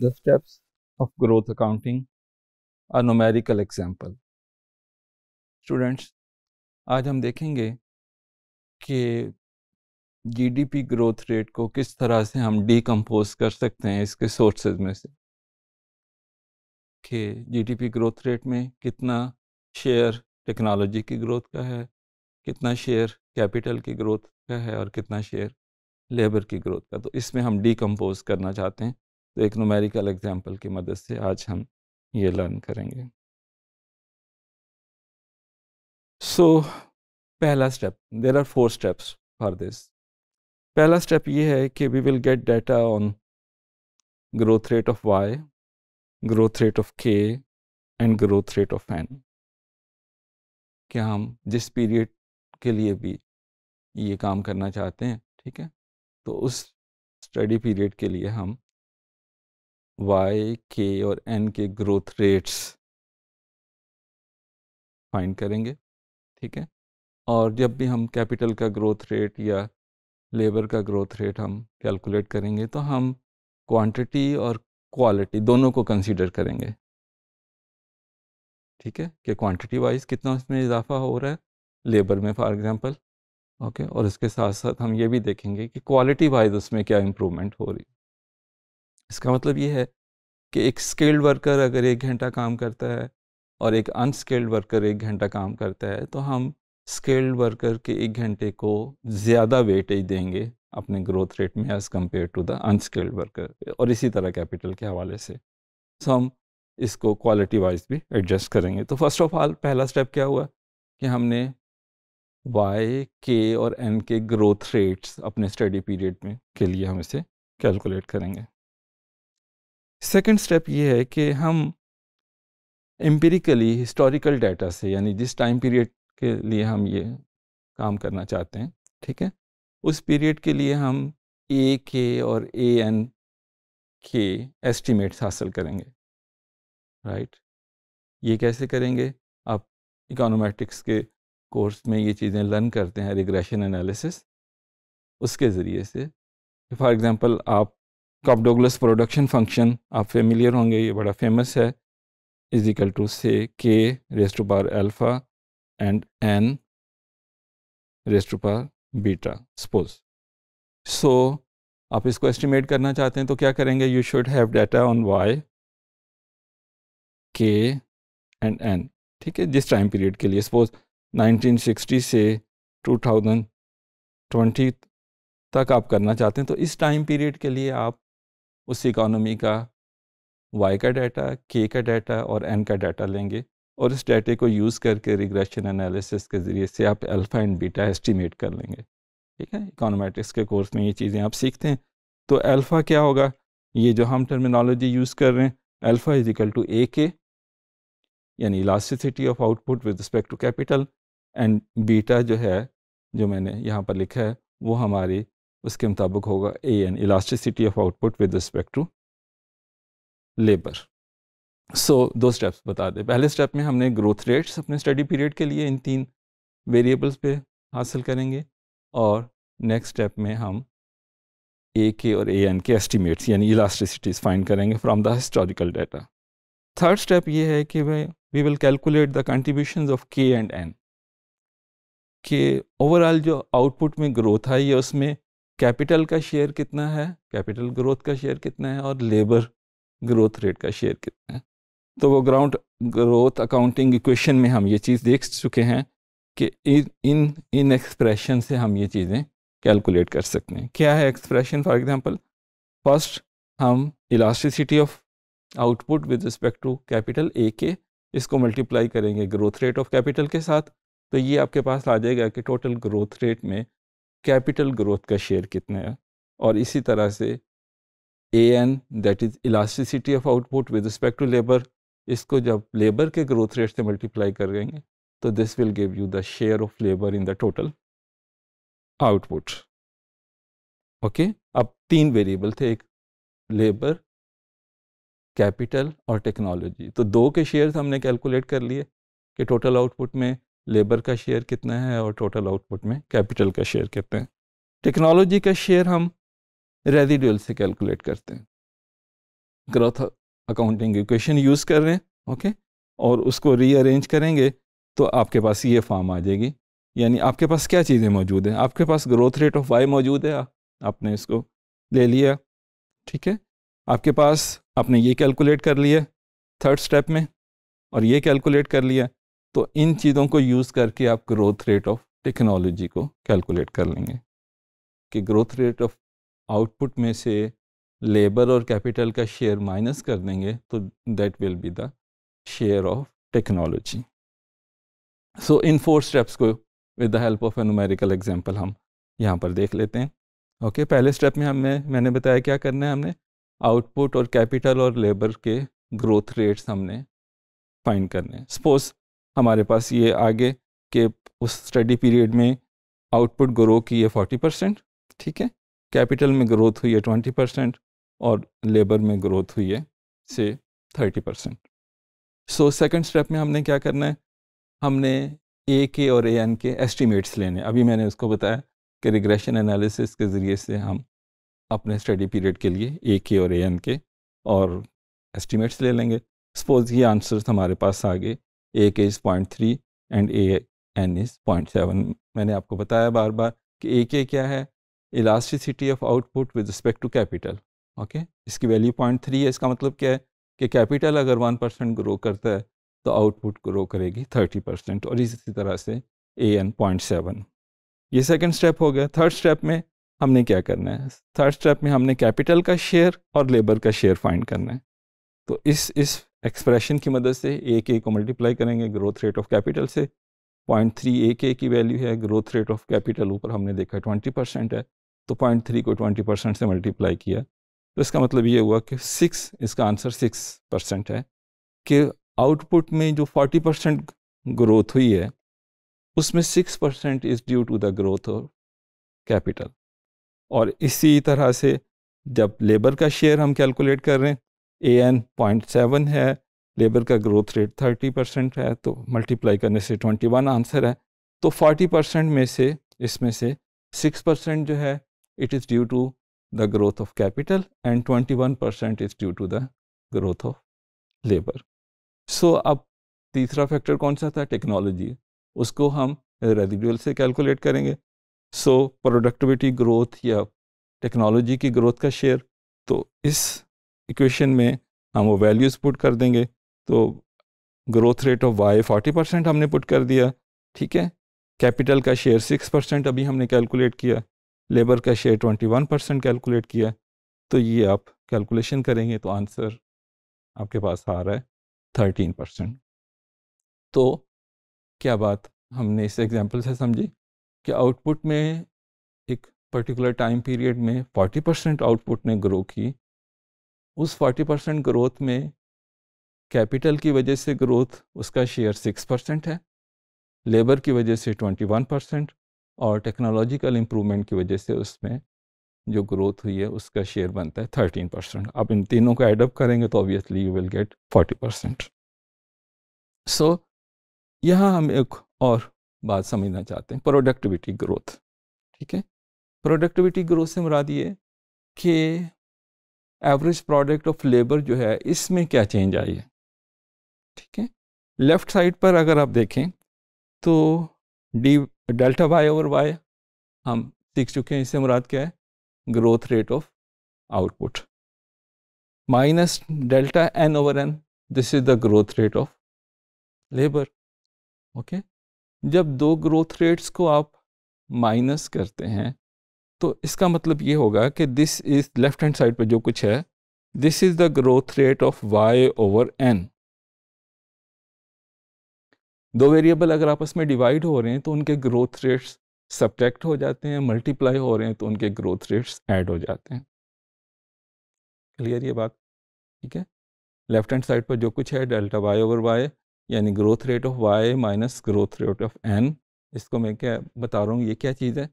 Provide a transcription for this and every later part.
The steps of growth accounting, a numerical example. Students आज हम देखेंगे कि जीडीपी ग्रोथ रेट को किस तरह से हम डीकम्पोज कर सकते हैं इसके सोर्सेज में से कि जीडीपी ग्रोथ रेट में कितना शेयर टेक्नोलॉजी की ग्रोथ का है कितना शेयर कैपिटल की ग्रोथ का है और कितना शेयर लेबर की ग्रोथ का तो इसमें हम डीकम्पोज करना चाहते हैं तो एक नुमेरिकल एग्जाम्पल की मदद से आज हम ये लर्न करेंगे सो so, पहला step there are four steps for this पहला स्टेप ये है कि we will get data on growth rate of Y growth rate of K and growth rate of N क्या हम जिस पीरियड के लिए भी ये काम करना चाहते हैं ठीक है तो उस स्टडी पीरियड के लिए हम वाई के और एन के ग्रोथ रेट्स फाइंड करेंगे ठीक है और जब भी हम कैपिटल का ग्रोथ रेट या लेबर का ग्रोथ रेट हम कैलकुलेट करेंगे तो हम क्वांटिटी और क्वालिटी दोनों को कंसीडर करेंगे ठीक है कि क्वांटिटी वाइज कितना उसमें इजाफा हो रहा है लेबर में फॉर एग्जांपल ओके और इसके साथ साथ हम ये भी देखेंगे कि क्वालिटी वाइज उसमें क्या इम्प्रूवमेंट हो रही इसका मतलब ये है कि एक स्किल्ड वर्कर अगर एक घंटा काम करता है और एक अनस्किल्ड वर्कर एक घंटा काम करता है तो हम स्किल्ड वर्कर के एक घंटे को ज़्यादा वेटेज देंगे अपने ग्रोथ रेट में as compare to the unskilled worker और इसी तरह कैपिटल के हवाले से सो हम इसको क्वालिटी वाइज भी एडजस्ट करेंगे तो फर्स्ट ऑफ ऑल पहला स्टेप क्या हुआ कि हमने वाई के और एन के ग्रोथ रेट्स अपने स्टडी पीरियड में के लिए हम इसे कैलकुलेट करेंगे सेकंड स्टेप ये है कि हम एम्पेरिकली हिस्टोरिकल डाटा से यानी जिस टाइम पीरियड के लिए हम ये काम करना चाहते हैं ठीक है उस पीरियड के लिए हम ए के और ए एन के एस्टिमेट्स हासिल करेंगे राइट ये कैसे करेंगे आप इकोनोमेटिक्स के कोर्स में ये चीज़ें लर्न करते हैं रिग्रेशन एनालिसिस उसके ज़रिए से फॉर एग्ज़ाम्पल आप कॉप डोगलस प्रोडक्शन फंक्शन आप फेमिलियर होंगे ये बड़ा फेमस है इजिकल टू से K raised to power alpha and N raised to power beta suppose so आप इसको एस्टिमेट करना चाहते हैं तो क्या करेंगे you should have data on Y K and N ठीक है जिस टाइम पीरियड के लिए सपोज 1960 से 2020 तक आप करना चाहते हैं तो इस टाइम पीरियड के लिए आप उस इकानमी का वाई का डाटा के का डाटा और एन का डाटा लेंगे और इस डाटे को यूज़ करके रिग्रेशन एनालिसिस के ज़रिए से आप अल्फ़ा एंड बीटा एस्टिमेट कर लेंगे ठीक है इकोनॉमेटिक्स के कोर्स में ये चीज़ें आप सीखते हैं तो अल्फ़ा क्या होगा ये जो हम टर्मिनोलॉजी यूज़ कर रहे हैं alpha is equal to A K यानी elasticity of output with respect to capital and beta जो है जो मैंने यहाँ पर लिखा है वो हमारी उसके मुताबिक होगा A N elasticity of output with respect to labour so दो स्टेप्स बता दें पहले स्टेप में हमने ग्रोथ रेट्स अपने स्टडी पीरियड के लिए इन तीन वेरिएबल्स पे हासिल करेंगे और नेक्स्ट स्टेप में हम ए के और ए एन के एस्टिमेट्स यानी इलास्टिसिटीज़ फाइंड करेंगे from the historical data third step ये है कि we we will calculate the contribution of K and N के ओवरऑल जो आउटपुट में ग्रोथ आई है उसमें कैपिटल का शेयर कितना है कैपिटल ग्रोथ का शेयर कितना है और लेबर ग्रोथ रेट का शेयर कितना है तो वो ग्राउंड ग्रोथ अकाउंटिंग इक्वेशन में हम ये चीज़ देख चुके हैं कि इन इन एक्सप्रेशन से हम ये चीज़ें कैलकुलेट कर सकते हैं क्या है एक्सप्रेशन फॉर एग्जांपल फर्स्ट हम elasticity of output with respect to capital A K इसको मल्टीप्लाई करेंगे ग्रोथ रेट ऑफ कैपिटल के साथ तो ये आपके पास आ जाएगा कि टोटल ग्रोथ रेट में कैपिटल ग्रोथ का शेयर कितना है और इसी तरह से A N that is elasticity of output with respect to labour इसको जब लेबर के ग्रोथ रेट से मल्टीप्लाई कर देंगे तो this will give you the share of labour in the total output okay अब तीन वेरिएबल थे एक लेबर कैपिटल और टेक्नोलॉजी तो दो के शेयर्स हमने कैलकुलेट कर लिए कि टोटल आउटपुट में लेबर का शेयर कितना है और टोटल आउटपुट में कैपिटल का शेयर कितना है टेक्नोलॉजी का शेयर हम रेजिडुअल से कैलकुलेट करते हैं ग्रोथ अकाउंटिंग इक्वेशन यूज़ कर रहे हैं ओके और उसको रीअरेंज करेंगे तो आपके पास ये फॉर्म आ जाएगी यानी आपके पास क्या चीज़ें मौजूद हैं आपके पास ग्रोथ रेट ऑफ वाई मौजूद है आपने इसको ले लिया ठीक है आपके पास आपने ये कैलकुलेट कर लिया थर्ड स्टेप में और ये कैलकुलेट कर लिया तो इन चीज़ों को यूज़ करके आप ग्रोथ रेट ऑफ टेक्नोलॉजी को कैलकुलेट कर लेंगे कि ग्रोथ रेट ऑफ आउटपुट में से लेबर और कैपिटल का शेयर माइनस कर देंगे तो that will be the share of technology so इन फोर स्टेप्स को with the help of a numerical example हम यहाँ पर देख लेते हैं ओके okay, पहले स्टेप में हमने मैंने बताया क्या करना है हमने आउटपुट और कैपिटल और लेबर के ग्रोथ रेट्स हमने फाइंड करने हैं सपोज हमारे पास ये आगे के उस स्टडी पीरियड में आउटपुट ग्रो की है फोर्टी परसेंट ठीक है कैपिटल में ग्रोथ हुई है ट्वेंटी परसेंट और लेबर में ग्रोथ हुई है से thirty percent so second step में हमने क्या करना है हमने ए के और ए एन के एस्टिमेट्स लेने अभी मैंने उसको बताया कि रिग्रेशन एनालिसिस के ज़रिए से हम अपने स्टडी पीरियड के लिए ए के और ए एन के और एस्टिमेट्स ले लेंगे सपोज़ ये आंसर्स हमारे पास आ गए A K is point three and A N is point seven मैंने आपको बताया बार बार कि ए के क्या है elasticity of output with respect to capital okay इसकी वैल्यू पॉइंट थ्री है इसका मतलब क्या है कि कैपिटल अगर वन परसेंट ग्रो करता है तो आउटपुट ग्रो करेगी थर्टी परसेंट और इसी तरह से ए एन पॉइंट सेवन ये सेकेंड स्टेप हो गया थर्ड स्टेप में हमने क्या करना है थर्ड स्टेप में हमने कैपिटल का शेयर और लेबर का शेयर फाइंड करना है तो इस इस एक्सप्रेशन की मदद से ए के को मल्टीप्लाई करेंगे ग्रोथ रेट ऑफ कैपिटल से पॉइंट थ्री ए के की वैल्यू है ग्रोथ रेट ऑफ कैपिटल ऊपर हमने देखा ट्वेंटी परसेंट है तो पॉइंट थ्री को ट्वेंटी परसेंट से मल्टीप्लाई किया तो इसका मतलब ये हुआ कि सिक्स इसका आंसर सिक्स परसेंट है कि आउटपुट में जो फोर्टी परसेंट ग्रोथ हुई है उसमें six percent is due to the growth of capital और इसी तरह से जब लेबर का शेयर हम कैलकुलेट कर रहे हैं ए एन पॉइंट सेवन है लेबर का ग्रोथ रेट थर्टी परसेंट है तो मल्टीप्लाई करने से ट्वेंटी वन आंसर है तो फोर्टी परसेंट में से इसमें से सिक्स परसेंट जो है it is due to the growth of capital and twenty one percent is due to the growth of labour so अब तीसरा फैक्टर कौन सा था टेक्नोलॉजी उसको हम रेजिडुअल से कैलकुलेट करेंगे सो प्रोडक्टिविटी ग्रोथ या टेक्नोलॉजी की ग्रोथ का शेयर तो इस इक्वेशन में हम वो वैल्यूज़ पुट कर देंगे तो growth rate of Y forty percent हमने पुट कर दिया ठीक है कैपिटल का शेयर सिक्स परसेंट अभी हमने कैलकुलेट किया लेबर का share twenty one percent calculate किया तो ये आप कैलकुलेशन करेंगे तो आंसर आपके पास आ रहा है थर्टीन परसेंट तो क्या बात हमने इस एग्ज़ाम्पल से समझी कि आउटपुट में एक पर्टिकुलर टाइम पीरियड में फोर्टी परसेंट आउटपुट ने ग्रो की उस 40 परसेंट ग्रोथ में कैपिटल की वजह से ग्रोथ उसका शेयर 6 परसेंट है लेबर की वजह से 21 परसेंट और टेक्नोलॉजिकल इम्प्रूवमेंट की वजह से उसमें जो ग्रोथ हुई है उसका शेयर बनता है 13 परसेंट आप इन तीनों को एडअप करेंगे तो obviously you will get 40 percent so यहाँ हम एक और बात समझना चाहते हैं प्रोडक्टिविटी ग्रोथ ठीक है प्रोडक्टिविटी ग्रोथ से मुराद ये कि एवरेज प्रोडक्ट ऑफ लेबर जो है इसमें क्या चेंज आई है ठीक है लेफ़्ट साइड पर अगर आप देखें तो D delta Y over Y हम सीख चुके हैं इससे मुराद क्या है growth rate of output minus delta N over N this is the growth rate of labour okay जब दो ग्रोथ रेट्स को आप माइनस करते हैं तो इसका मतलब ये होगा कि this is left hand side पर जो कुछ है this is the growth rate of Y over N दो वेरिएबल अगर आपस में डिवाइड हो रहे हैं तो उनके ग्रोथ रेट्स सब्ट्रैक्ट हो जाते हैं मल्टीप्लाई हो रहे हैं तो उनके ग्रोथ रेट्स ऐड हो जाते हैं क्लियर ये बात ठीक है लेफ्ट हैंड साइड पर जो कुछ है डेल्टा वाई ओवर वाई यानी growth rate of Y minus growth rate of N इसको मैं क्या बता रहा हूँ ये क्या चीज़ है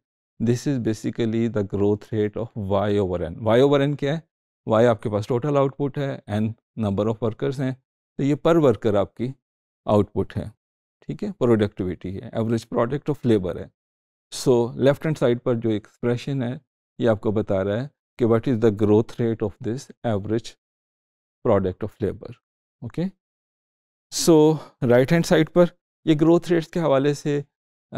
this is basically the growth rate of Y over N Y over N क्या है वाई आपके पास टोटल आउटपुट है एन नंबर ऑफ वर्कर्स हैं तो ये पर वर्कर आपकी आउटपुट है ठीक है प्रोडक्टिविटी है एवरेज प्रोडक्ट ऑफ लेबर है सो लेफ्ट हैंड साइड पर जो एक्सप्रेशन है ये आपको बता रहा है कि what is the growth rate of this average product of labour okay so right hand side पर ये ग्रोथ रेट्स के हवाले से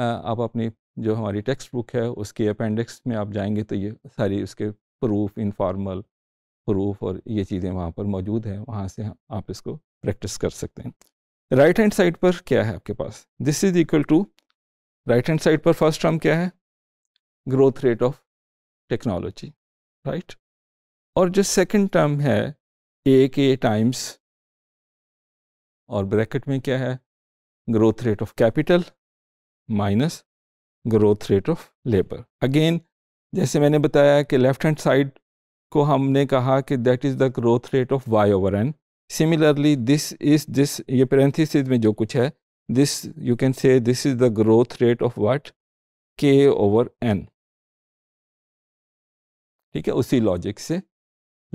आप अपनी जो हमारी टेक्स्ट बुक है उसके अपेंडिक्स में आप जाएंगे तो ये सारी उसके प्रूफ इनफॉर्मल प्रूफ और ये चीज़ें वहाँ पर मौजूद हैं वहाँ से आप इसको प्रैक्टिस कर सकते हैं राइट हैंड साइड पर क्या है आपके पास this is equal to right hand side पर फर्स्ट टर्म क्या है growth rate of technology right और जो सेकंड टर्म है ए के टाइम्स और ब्रैकेट में क्या है growth rate of capital minus growth rate of labour again जैसे मैंने बताया कि लेफ्ट हैंड साइड को हमने कहा कि that is the growth rate of Y over N similarly this is this ये पेरेंथिस में जो कुछ है this you can say this is the growth rate of what K over N ठीक है उसी लॉजिक से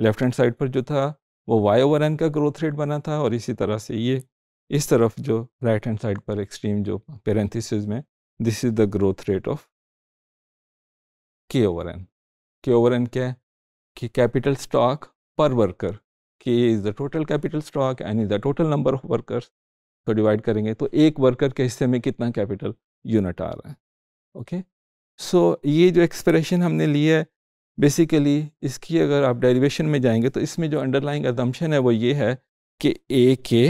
लेफ्ट हैंड साइड पर जो था वो वाई ओवर एन का ग्रोथ रेट बना था और इसी तरह से ये इस तरफ जो राइट हैंड साइड पर एक्सट्रीम जो पेरेंथिस में this is the growth rate of K over N K over N क्या है कि capital stock per worker K is the total capital stock and is the total number of workers तो divide करेंगे तो एक worker के हिस्से में कितना कैपिटल यूनिट आ रहा है ओके okay? सो so, ये जो एक्सप्रेशन हमने लिया है बेसिकली इसकी अगर आप डेरिवेशन में जाएंगे तो इसमें जो अंडरलाइंग अजम्पन है वो ये है कि A K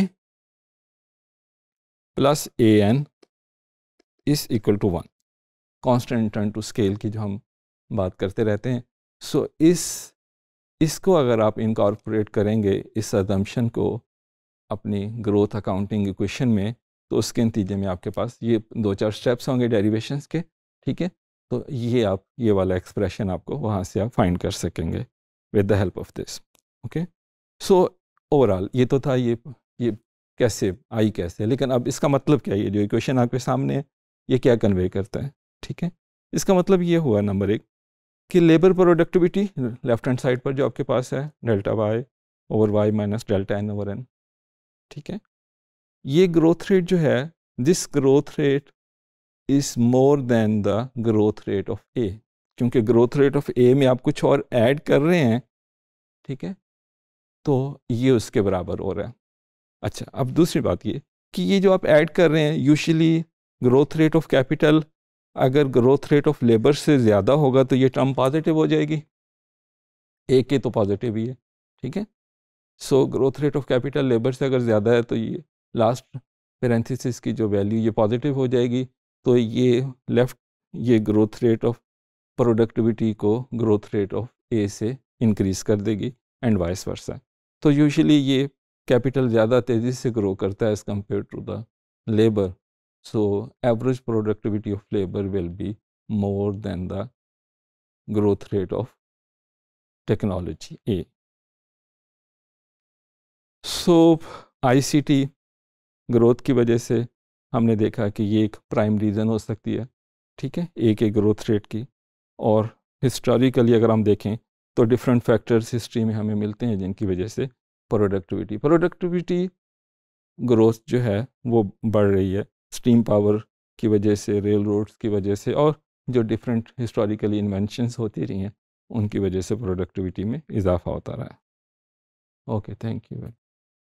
plus A N is equal to one constant turn to scale की जो हम बात करते रहते हैं सो so, इस इसको अगर आप इनकॉर्पोरेट करेंगे इस अदम्पशन को अपनी ग्रोथ अकाउंटिंग इक्वेशन में तो उसके नतीजे में आपके पास ये दो चार स्टेप्स होंगे डेरिवेशंस के ठीक है तो ये आप ये वाला एक्सप्रेशन आपको वहाँ से आप फाइंड कर सकेंगे with the help of this okay so overall ये तो था ये ये कैसे आई कैसे लेकिन अब इसका मतलब क्या है ये जो इक्वेशन आपके सामने है ये क्या कन्वे करता है ठीक है इसका मतलब ये हुआ नंबर एक कि labour productivity left hand side पर जो आपके पास है delta Y over Y minus delta N over N ठीक है ये ग्रोथ रेट जो है this growth rate is more than the growth rate of A क्योंकि ग्रोथ रेट ऑफ ए में आप कुछ और ऐड कर रहे हैं ठीक है तो ये उसके बराबर हो रहा है अच्छा अब दूसरी बात ये कि ये जो आप ऐड कर रहे हैं usually growth rate of capital अगर ग्रोथ रेट ऑफ लेबर से ज़्यादा होगा तो ये टर्म पॉजिटिव हो जाएगी ए के तो पॉजिटिव ही है ठीक है so growth rate of capital labour से अगर ज़्यादा है तो ये लास्ट पेरेंथिस की जो वैल्यू ये पॉजिटिव हो जाएगी तो ये लेफ़्ट ये ग्रोथ रेट ऑफ प्रोडक्टिविटी को ग्रोथ रेट ऑफ ए से इंक्रीज़ कर देगी एंड वाइस वर्सा तो यूजुअली ये कैपिटल ज़्यादा तेज़ी से ग्रो करता है as compare to the labour So average productivity of labor will be more than the growth rate of technology A. So ICT growth की वजह से हमने देखा कि ये एक प्राइम रीज़न हो सकती है ठीक है ए के ग्रोथ रेट की और हिस्टोरिकली अगर हम देखें तो डिफरेंट फैक्टर्स हिस्ट्री में हमें मिलते हैं जिनकी वजह से प्रोडक्टिविटी प्रोडक्टिविटी ग्रोथ जो है वो बढ़ रही है स्टीम पावर की वजह से रेल रोड्स की वजह से और जो डिफरेंट हिस्टोरिकली इन्वेंशंस होती रही हैं उनकी वजह से प्रोडक्टिविटी में इजाफा होता रहा है ओके थैंक यू